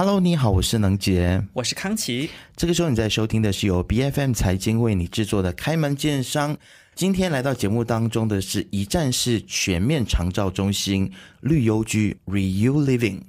Hello，你好，我是能杰，我是康琪。这个时候你在收听的是由 BFM 财经为你制作的开门见商。今天来到节目当中的是一站式全面长照中心绿优居 Re u Living。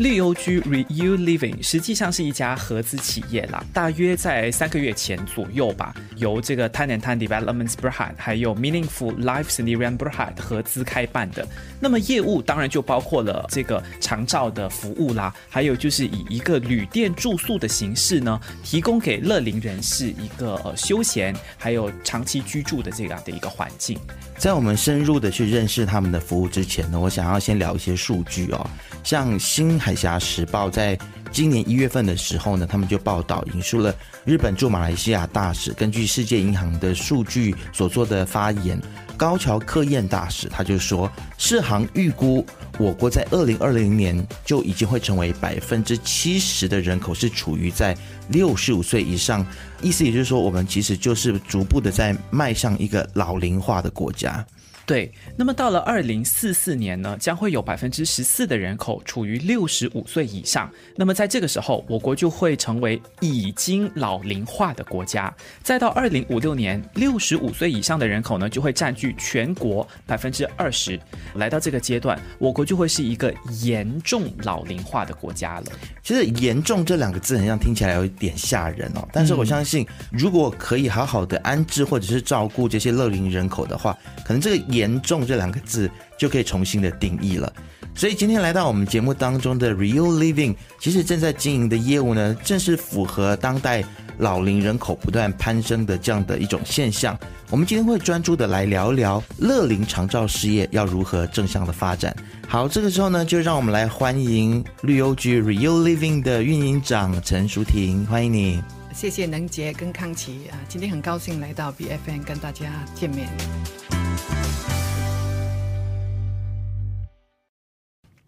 绿优居 （Reu Living） 实际上是一家合资企业啦，大约在三个月前左右吧，由这个 Tanent n Development s Berhad 还有 Meaningful l i f e s n e n e r i Berhad 合资开办的。那么业务当然就包括了这个长照的服务啦，还有就是以一个旅店住宿的形式呢，提供给乐龄人士一个呃休闲还有长期居住的这样的一个环境。在我们深入的去认识他们的服务之前呢，我想要先聊一些数据哦，像新海。海峡时报在今年一月份的时候呢，他们就报道引述了日本驻马来西亚大使根据世界银行的数据所做的发言。高桥克彦大使他就说，世行预估我国在二零二零年就已经会成为百分之七十的人口是处于在六十五岁以上，意思也就是说，我们其实就是逐步的在迈向一个老龄化的国家。对，那么到了二零四四年呢，将会有百分之十四的人口处于六十五岁以上。那么在这个时候，我国就会成为已经老龄化的国家。再到二零五六年，六十五岁以上的人口呢，就会占据全国百分之二十。来到这个阶段，我国就会是一个严重老龄化的国家了。其实“严重”这两个字，好像听起来有一点吓人哦。但是我相信，如果可以好好的安置或者是照顾这些乐龄人口的话，可能这个严。严重这两个字就可以重新的定义了。所以今天来到我们节目当中的 r e a Living，l 其实正在经营的业务呢，正是符合当代老龄人口不断攀升的这样的一种现象。我们今天会专注的来聊聊乐龄长照事业要如何正向的发展。好，这个时候呢，就让我们来欢迎绿悠居 r e a l Living 的运营长陈淑婷，欢迎你。谢谢能杰跟康琪啊，今天很高兴来到 B F N 跟大家见面。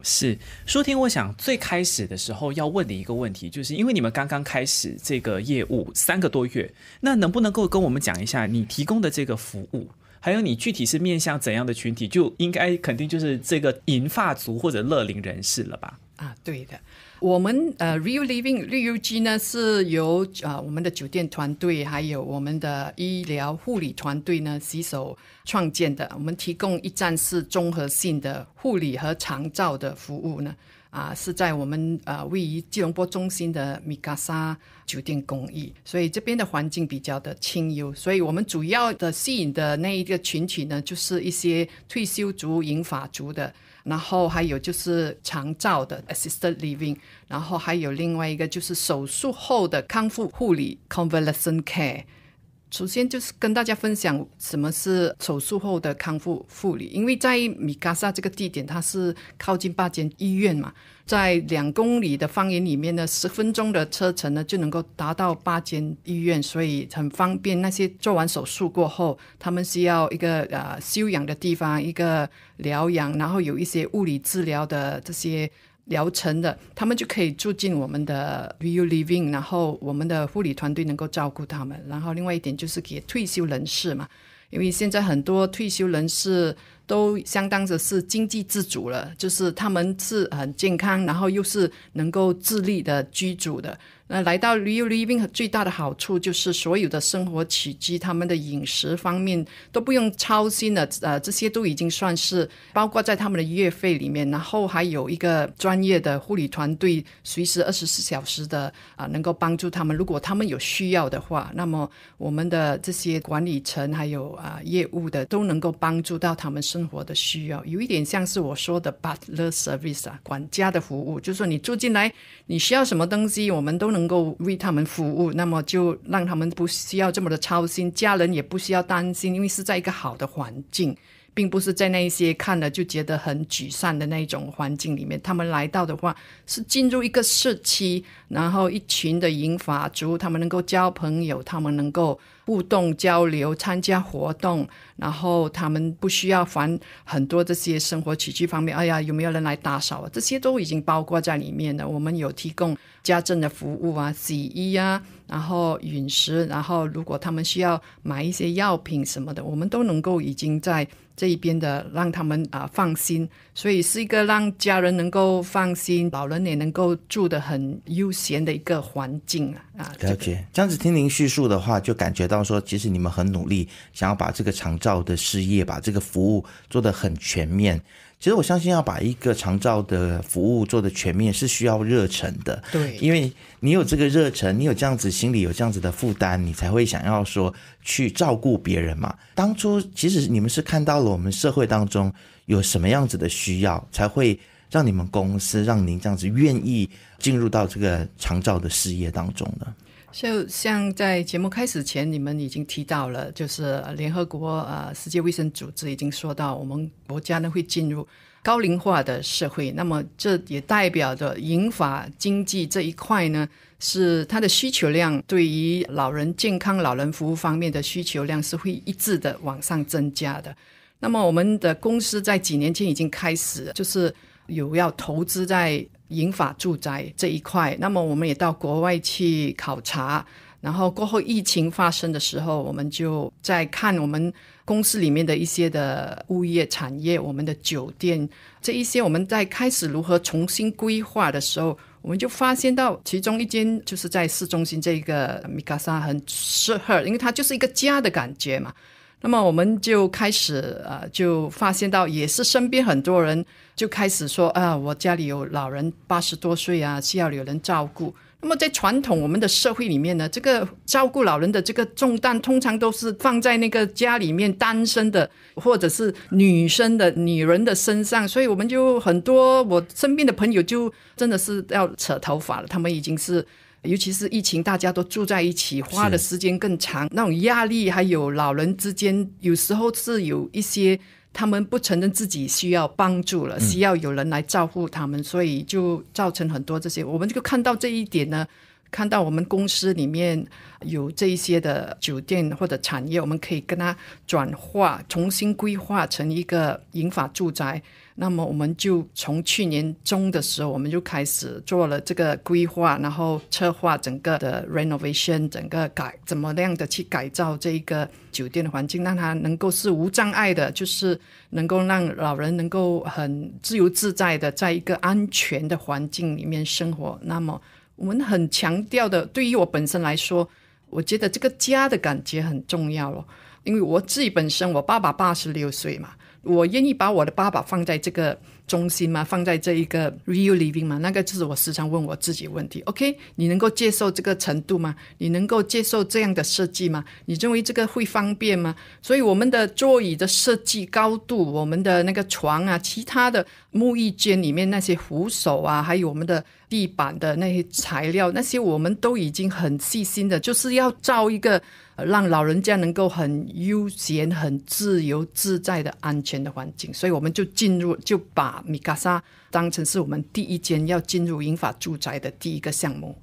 是，舒婷，我想最开始的时候要问的一个问题，就是因为你们刚刚开始这个业务三个多月，那能不能够跟我们讲一下你提供的这个服务，还有你具体是面向怎样的群体？就应该肯定就是这个银发族或者乐龄人士了吧？啊，对的。我们呃，Real Living 绿 U G 呢，是由啊我们的酒店团队还有我们的医疗护理团队呢携手创建的。我们提供一站式综合性的护理和长照的服务呢，啊是在我们呃位于吉隆坡中心的米加沙酒店公寓。所以这边的环境比较的清幽，所以我们主要的吸引的那一个群体呢，就是一些退休族、银发族的。然后还有就是长照的 assisted living，然后还有另外一个就是手术后的康复护理 convalescent care。首先就是跟大家分享什么是手术后的康复护理，因为在米加萨这个地点，它是靠近八间医院嘛。在两公里的方圆里面呢，十分钟的车程呢就能够达到八间医院，所以很方便。那些做完手术过后，他们需要一个呃休养的地方，一个疗养，然后有一些物理治疗的这些疗程的，他们就可以住进我们的 view living，然后我们的护理团队能够照顾他们。然后另外一点就是给退休人士嘛。因为现在很多退休人士都相当的是经济自主了，就是他们是很健康，然后又是能够自立的居住的。那来到 Real Living 最大的好处就是所有的生活起居，他们的饮食方面都不用操心了。呃，这些都已经算是包括在他们的月费里面。然后还有一个专业的护理团队，随时二十四小时的啊，能够帮助他们。如果他们有需要的话，那么我们的这些管理层还有啊业务的都能够帮助到他们生活的需要。有一点像是我说的 Butler Service 啊，管家的服务，就是说你住进来，你需要什么东西，我们都能。能够为他们服务，那么就让他们不需要这么的操心，家人也不需要担心，因为是在一个好的环境，并不是在那些看了就觉得很沮丧的那一种环境里面。他们来到的话，是进入一个社区，然后一群的银发族，他们能够交朋友，他们能够。互动交流、参加活动，然后他们不需要烦很多这些生活起居方面。哎呀，有没有人来打扫啊？这些都已经包括在里面了。我们有提供家政的服务啊，洗衣啊，然后饮食，然后如果他们需要买一些药品什么的，我们都能够已经在这一边的让他们啊放心。所以是一个让家人能够放心，老人也能够住得很悠闲的一个环境啊！啊，了解。这样子听您叙述的话，就感觉到说，其实你们很努力，想要把这个长照的事业，把这个服务做得很全面。其实我相信要把一个长照的服务做的全面是需要热忱的，对，因为你有这个热忱，你有这样子心里有这样子的负担，你才会想要说去照顾别人嘛。当初其实你们是看到了我们社会当中有什么样子的需要，才会让你们公司让您这样子愿意进入到这个长照的事业当中呢。就像在节目开始前，你们已经提到了，就是联合国呃世界卫生组织已经说到，我们国家呢会进入高龄化的社会。那么，这也代表着银发经济这一块呢，是它的需求量对于老人健康、老人服务方面的需求量是会一致的往上增加的。那么，我们的公司在几年前已经开始，就是有要投资在。英法住宅这一块，那么我们也到国外去考察，然后过后疫情发生的时候，我们就在看我们公司里面的一些的物业产业，我们的酒店这一些，我们在开始如何重新规划的时候，我们就发现到其中一间就是在市中心这一个米卡萨很适合，因为它就是一个家的感觉嘛。那么我们就开始呃，就发现到也是身边很多人就开始说啊，我家里有老人八十多岁啊，需要有人照顾。那么在传统我们的社会里面呢，这个照顾老人的这个重担通常都是放在那个家里面单身的或者是女生的女人的身上，所以我们就很多我身边的朋友就真的是要扯头发了，他们已经是。尤其是疫情，大家都住在一起，花的时间更长，那种压力还有老人之间，有时候是有一些他们不承认自己需要帮助了，需要有人来照顾他们，所以就造成很多这些。我们就看到这一点呢，看到我们公司里面有这一些的酒店或者产业，我们可以跟他转化，重新规划成一个银发住宅。那么我们就从去年中的时候，我们就开始做了这个规划，然后策划整个的 renovation，整个改怎么样的去改造这一个酒店的环境，让它能够是无障碍的，就是能够让老人能够很自由自在的在一个安全的环境里面生活。那么我们很强调的，对于我本身来说，我觉得这个家的感觉很重要了，因为我自己本身，我爸爸八十六岁嘛。我愿意把我的爸爸放在这个中心吗？放在这一个 real living 吗？那个就是我时常问我自己问题。OK，你能够接受这个程度吗？你能够接受这样的设计吗？你认为这个会方便吗？所以我们的座椅的设计高度，我们的那个床啊，其他的沐浴间里面那些扶手啊，还有我们的地板的那些材料，那些我们都已经很细心的，就是要造一个。让老人家能够很悠闲、很自由自在的安全的环境，所以我们就进入，就把米卡莎当成是我们第一间要进入英法住宅的第一个项目。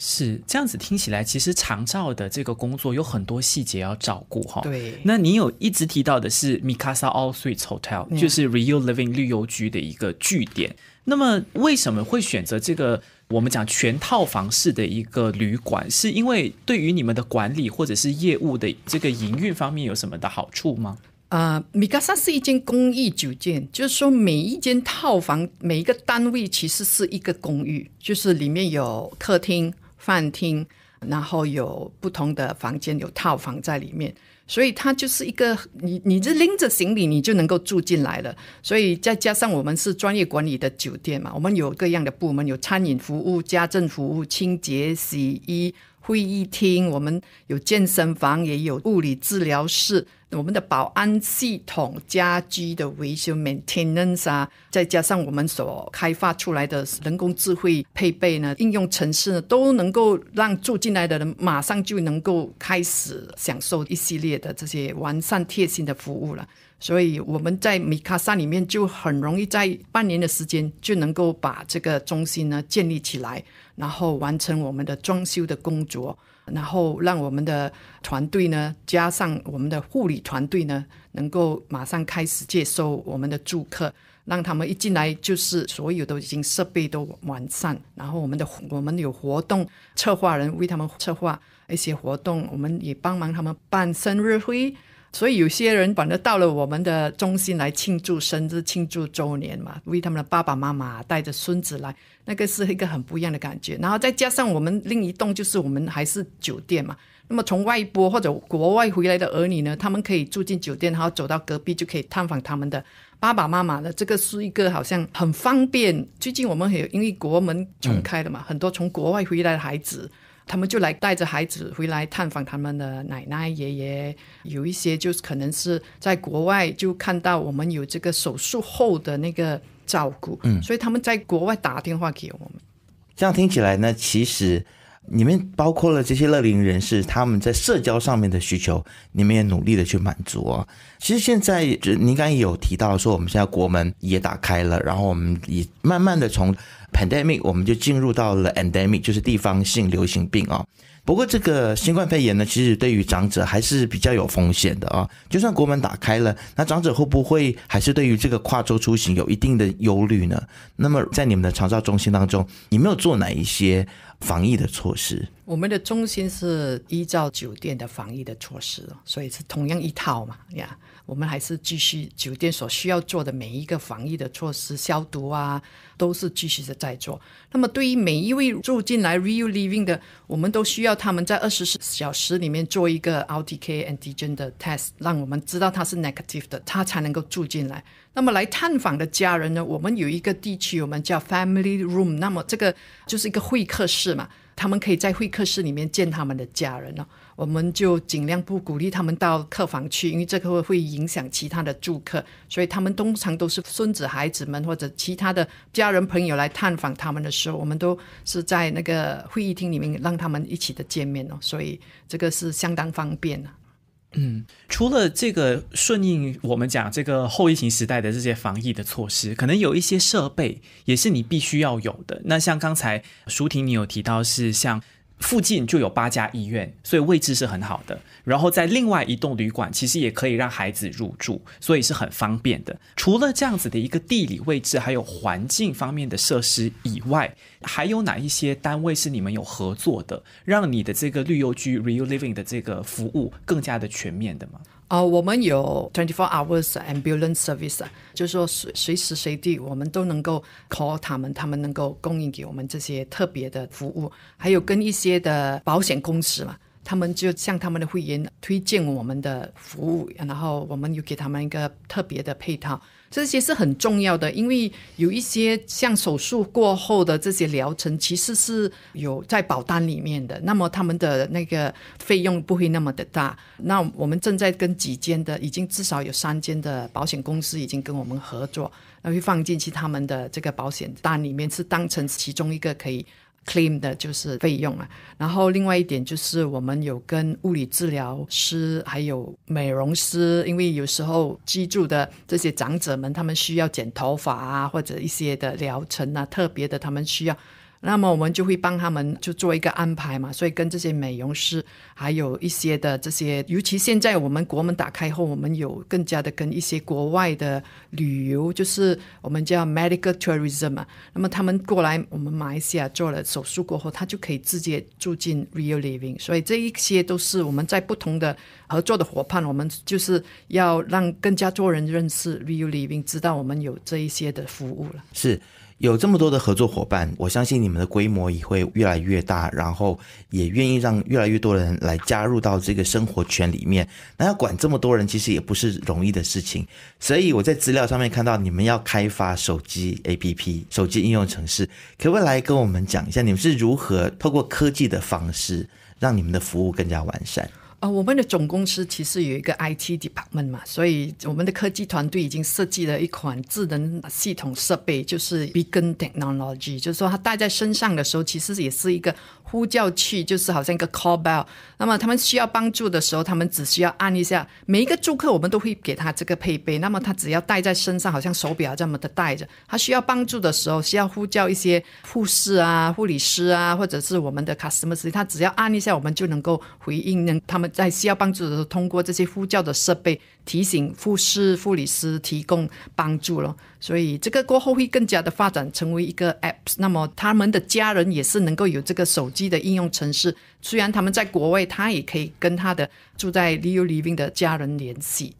是这样子听起来，其实长照的这个工作有很多细节要照顾哈。对。那你有一直提到的是米卡莎 All Suites Hotel，就是 Real Living 绿悠居的一个据点。那么为什么会选择这个？我们讲全套房式的一个旅馆，是因为对于你们的管理或者是业务的这个营运方面有什么的好处吗？呃，米加莎是一间公寓酒店，就是说每一间套房每一个单位其实是一个公寓，就是里面有客厅、饭厅。然后有不同的房间，有套房在里面，所以它就是一个你，你只拎着行李你就能够住进来了。所以再加上我们是专业管理的酒店嘛，我们有各样的部门，有餐饮服务、家政服务、清洁、洗衣。会议厅，我们有健身房，也有物理治疗室。我们的保安系统、家居的维修、maintenance 啊，再加上我们所开发出来的人工智慧配备呢，应用程式，都能够让住进来的人马上就能够开始享受一系列的这些完善贴心的服务了。所以我们在米卡萨里面就很容易在半年的时间就能够把这个中心呢建立起来，然后完成我们的装修的工作，然后让我们的团队呢加上我们的护理团队呢，能够马上开始接收我们的住客，让他们一进来就是所有都已经设备都完善，然后我们的我们有活动策划人为他们策划一些活动，我们也帮忙他们办生日会。所以有些人反正到了我们的中心来庆祝生日、庆祝周年嘛，为他们的爸爸妈妈带着孙子来，那个是一个很不一样的感觉。然后再加上我们另一栋就是我们还是酒店嘛，那么从外拨或者国外回来的儿女呢，他们可以住进酒店，然后走到隔壁就可以探访他们的爸爸妈妈的这个是一个好像很方便。最近我们很因为国门重开了嘛，很多从国外回来的孩子。他们就来带着孩子回来探访他们的奶奶、爷爷。有一些就是可能是在国外就看到我们有这个手术后的那个照顾，嗯，所以他们在国外打电话给我们。这样听起来呢，其实。你们包括了这些乐龄人士，他们在社交上面的需求，你们也努力的去满足啊。其实现在，就你刚刚有提到说，我们现在国门也打开了，然后我们也慢慢的从 pandemic 我们就进入到了 endemic，就是地方性流行病啊。不过这个新冠肺炎呢，其实对于长者还是比较有风险的啊。就算国门打开了，那长者会不会还是对于这个跨州出行有一定的忧虑呢？那么在你们的长照中心当中，你没有做哪一些？防疫的措施，我们的中心是依照酒店的防疫的措施所以是同样一套嘛呀。我们还是继续酒店所需要做的每一个防疫的措施，消毒啊，都是继续的在做。那么对于每一位住进来 r e a Living 的，我们都需要他们在二十四小时里面做一个 RTK and e n 的 test，让我们知道他是 negative 的，他才能够住进来。那么来探访的家人呢？我们有一个地区，我们叫 Family Room。那么这个就是一个会客室嘛，他们可以在会客室里面见他们的家人呢。我们就尽量不鼓励他们到客房去，因为这个会影响其他的住客。所以他们通常都是孙子、孩子们或者其他的家人朋友来探访他们的时候，我们都是在那个会议厅里面让他们一起的见面哦。所以这个是相当方便的。嗯，除了这个顺应我们讲这个后疫情时代的这些防疫的措施，可能有一些设备也是你必须要有的。那像刚才舒婷，你有提到是像。附近就有八家医院，所以位置是很好的。然后在另外一栋旅馆，其实也可以让孩子入住，所以是很方便的。除了这样子的一个地理位置，还有环境方面的设施以外，还有哪一些单位是你们有合作的，让你的这个绿优居 （Real Living） 的这个服务更加的全面的吗？啊，我们有 twenty four hours ambulance service，就是说随随时随地我们都能够 call 他们，他们能够供应给我们这些特别的服务。还有跟一些的保险公司嘛，他们就向他们的会员推荐我们的服务，然后我们又给他们一个特别的配套。这些是很重要的，因为有一些像手术过后的这些疗程，其实是有在保单里面的。那么他们的那个费用不会那么的大。那我们正在跟几间的，已经至少有三间的保险公司已经跟我们合作，那会放进去他们的这个保险单里面，是当成其中一个可以。c l a i m 的就是费用啊，然后另外一点就是我们有跟物理治疗师还有美容师，因为有时候居住的这些长者们，他们需要剪头发啊，或者一些的疗程啊，特别的他们需要。那么我们就会帮他们就做一个安排嘛，所以跟这些美容师还有一些的这些，尤其现在我们国门打开后，我们有更加的跟一些国外的旅游，就是我们叫 medical tourism 嘛。那么他们过来我们马来西亚做了手术过后，他就可以直接住进 r e a l l i v i n g 所以这一些都是我们在不同的合作的伙伴，我们就是要让更加多人认识 r e a l l i v i n g 知道我们有这一些的服务了。是。有这么多的合作伙伴，我相信你们的规模也会越来越大，然后也愿意让越来越多人来加入到这个生活圈里面。那要管这么多人，其实也不是容易的事情。所以我在资料上面看到你们要开发手机 APP，手机应用程式，可不可以来跟我们讲一下，你们是如何透过科技的方式让你们的服务更加完善？啊，我们的总公司其实有一个 IT department 嘛，所以我们的科技团队已经设计了一款智能系统设备，就是 Beacon Technology，就是说它戴在身上的时候，其实也是一个呼叫器，就是好像一个 call bell。那么他们需要帮助的时候，他们只需要按一下。每一个住客我们都会给他这个配备，那么他只要戴在身上，好像手表这么的戴着，他需要帮助的时候，需要呼叫一些护士啊、护理师啊，或者是我们的 customer，他只要按一下，我们就能够回应，能他们。在需要帮助的时候，通过这些呼叫的设备提醒护士、护理师提供帮助了。所以这个过后会更加的发展成为一个 app。那么他们的家人也是能够有这个手机的应用程式，虽然他们在国外，他也可以跟他的住在离 u living 的家人联系。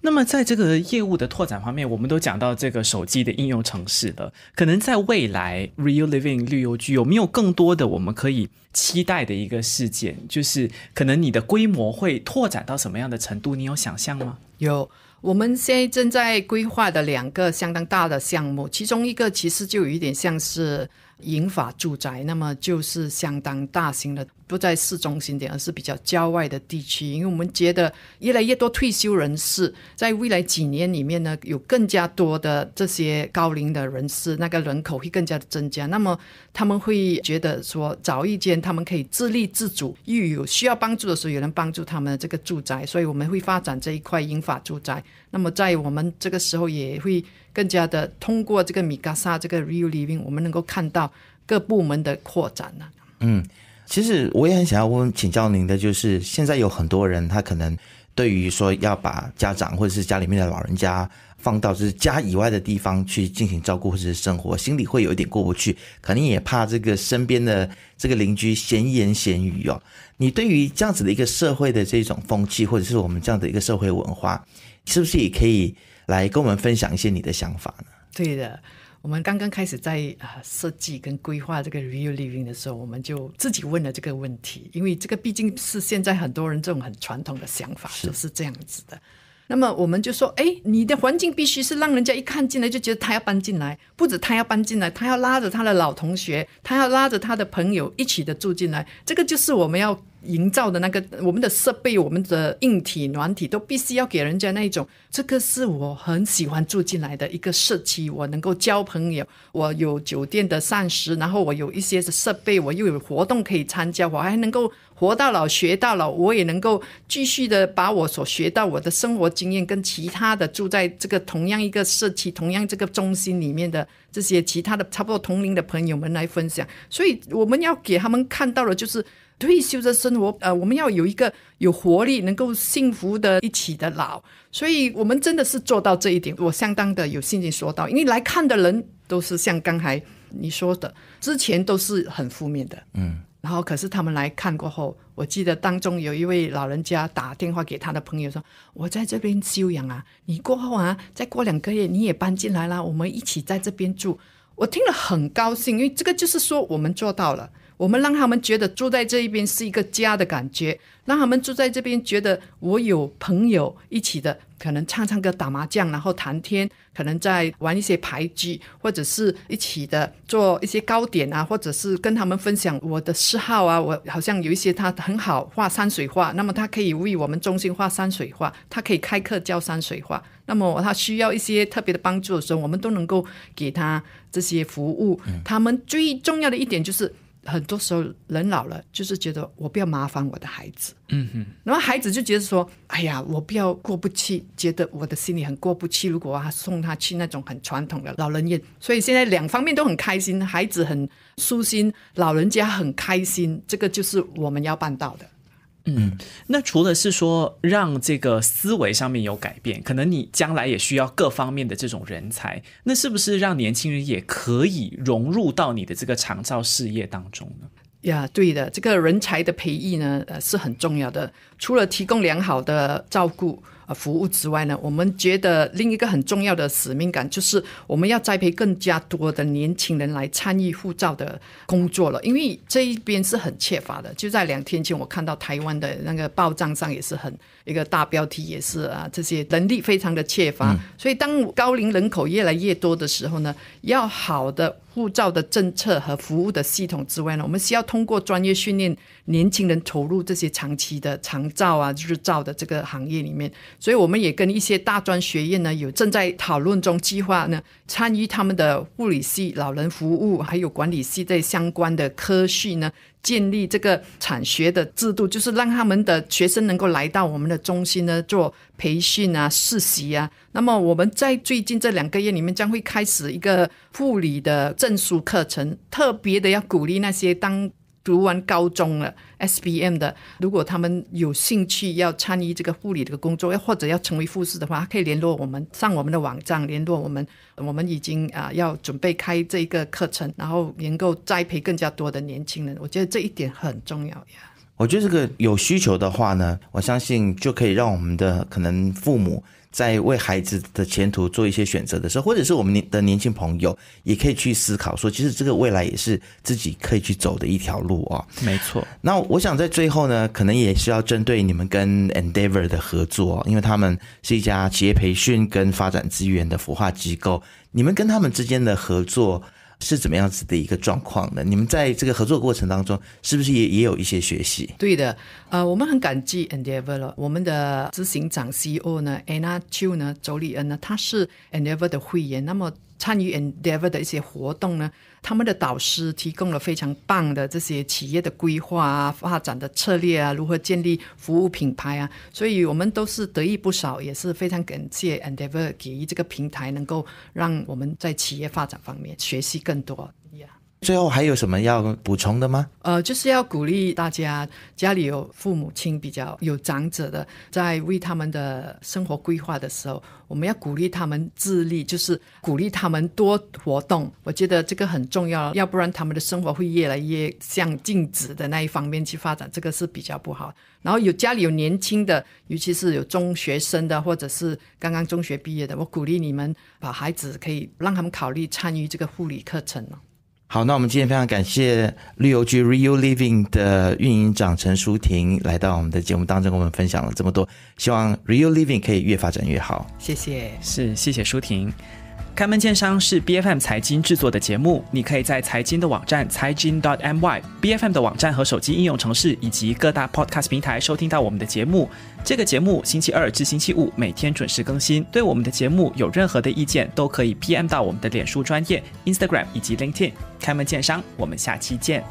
那么，在这个业务的拓展方面，我们都讲到这个手机的应用城市了。可能在未来，Real Living 绿游居有没有更多的我们可以期待的一个事件？就是可能你的规模会拓展到什么样的程度？你有想象吗？有，我们现在正在规划的两个相当大的项目，其中一个其实就有一点像是。英法住宅，那么就是相当大型的，不在市中心点，而是比较郊外的地区。因为我们觉得越来越多退休人士，在未来几年里面呢，有更加多的这些高龄的人士，那个人口会更加的增加。那么他们会觉得说，找一间他们可以自立自主，又有需要帮助的时候，有人帮助他们这个住宅。所以我们会发展这一块英法住宅。那么在我们这个时候也会。更加的通过这个米加萨这个 real living，我们能够看到各部门的扩展呢。嗯，其实我也很想要问请教您的就是，现在有很多人他可能对于说要把家长或者是家里面的老人家放到就是家以外的地方去进行照顾或者是生活，心里会有一点过不去，可能也怕这个身边的这个邻居闲言闲语哦。你对于这样子的一个社会的这种风气，或者是我们这样的一个社会文化，是不是也可以？来跟我们分享一些你的想法呢？对的，我们刚刚开始在啊设计跟规划这个 r e a l l i v i n g 的时候，我们就自己问了这个问题，因为这个毕竟是现在很多人这种很传统的想法，是是这样子的。那么我们就说，哎，你的环境必须是让人家一看进来就觉得他要搬进来，不止他要搬进来，他要拉着他的老同学，他要拉着他的朋友一起的住进来，这个就是我们要。营造的那个，我们的设备、我们的硬体、软体都必须要给人家那一种。这个是我很喜欢住进来的一个社区，我能够交朋友，我有酒店的膳食，然后我有一些设备，我又有活动可以参加，我还能够活到老、学到老，我也能够继续的把我所学到我的生活经验跟其他的住在这个同样一个社区、同样这个中心里面的这些其他的差不多同龄的朋友们来分享。所以我们要给他们看到的就是。退休的生活，呃，我们要有一个有活力、能够幸福的一起的老，所以我们真的是做到这一点，我相当的有信心说到，因为来看的人都是像刚才你说的，之前都是很负面的，嗯，然后可是他们来看过后，我记得当中有一位老人家打电话给他的朋友说：“我在这边修养啊，你过后啊，再过两个月你也搬进来啦，我们一起在这边住。”我听了很高兴，因为这个就是说我们做到了。我们让他们觉得住在这一边是一个家的感觉，让他们住在这边觉得我有朋友一起的，可能唱唱歌、打麻将，然后谈天，可能在玩一些牌局，或者是一起的做一些糕点啊，或者是跟他们分享我的嗜好啊。我好像有一些他很好画山水画，那么他可以为我们中心画山水画，他可以开课教山水画。那么他需要一些特别的帮助的时候，我们都能够给他这些服务。他们最重要的一点就是。很多时候人老了，就是觉得我不要麻烦我的孩子，嗯哼。然后孩子就觉得说，哎呀，我不要过不去，觉得我的心里很过不去。如果他送他去那种很传统的老人院，所以现在两方面都很开心，孩子很舒心，老人家很开心。这个就是我们要办到的。嗯，那除了是说让这个思维上面有改变，可能你将来也需要各方面的这种人才，那是不是让年轻人也可以融入到你的这个长照事业当中呢？呀，对的，这个人才的培育呢，呃，是很重要的。除了提供良好的照顾。啊，服务之外呢，我们觉得另一个很重要的使命感就是，我们要栽培更加多的年轻人来参与护照的工作了，因为这一边是很缺乏的。就在两天前，我看到台湾的那个报账上也是很一个大标题，也是啊，这些能力非常的缺乏。所以，当高龄人口越来越多的时候呢，要好的护照的政策和服务的系统之外呢，我们需要通过专业训练。年轻人投入这些长期的长照啊、日照的这个行业里面，所以我们也跟一些大专学院呢有正在讨论中，计划呢参与他们的护理系、老人服务还有管理系这相关的科系呢建立这个产学的制度，就是让他们的学生能够来到我们的中心呢做培训啊、实习啊。那么我们在最近这两个月里面将会开始一个护理的证书课程，特别的要鼓励那些当。读完高中了，S B M 的，如果他们有兴趣要参与这个护理这个工作，或者要成为护士的话，可以联络我们，上我们的网站联络我们。我们已经啊要准备开这一个课程，然后能够栽培更加多的年轻人。我觉得这一点很重要呀。我觉得这个有需求的话呢，我相信就可以让我们的可能父母在为孩子的前途做一些选择的时候，或者是我们的年轻朋友也可以去思考，说其实这个未来也是自己可以去走的一条路啊。没错。那我想在最后呢，可能也是要针对你们跟 Endeavor 的合作，因为他们是一家企业培训跟发展资源的孵化机构，你们跟他们之间的合作。是怎么样子的一个状况呢？你们在这个合作过程当中，是不是也也有一些学习？对的，呃，我们很感激 Endeavor。我们的执行长 CEO 呢，Anna Chu 呢，周丽恩呢，她是 Endeavor 的会员。那么参与 Endeavor 的一些活动呢？他们的导师提供了非常棒的这些企业的规划啊、发展的策略啊、如何建立服务品牌啊，所以我们都是得益不少，也是非常感谢 Endeavor 给予这个平台，能够让我们在企业发展方面学习更多。最后还有什么要补充的吗？呃，就是要鼓励大家家里有父母亲比较有长者的，在为他们的生活规划的时候，我们要鼓励他们自立，就是鼓励他们多活动。我觉得这个很重要，要不然他们的生活会越来越向静止的那一方面去发展，这个是比较不好。然后有家里有年轻的，尤其是有中学生的，或者是刚刚中学毕业的，我鼓励你们把孩子可以让他们考虑参与这个护理课程好，那我们今天非常感谢旅游局 r e a l Living） 的运营长陈淑婷来到我们的节目当中，跟我们分享了这么多。希望 Real Living 可以越发展越好。谢谢，是谢谢淑婷。开门见山是 B F M 财经制作的节目，你可以在财经的网站财经 .dot.my、B F M 的网站和手机应用程式，以及各大 Podcast 平台收听到我们的节目。这个节目星期二至星期五每天准时更新。对我们的节目有任何的意见，都可以 P M 到我们的脸书专业、Instagram 以及 LinkedIn。开门见山，我们下期见。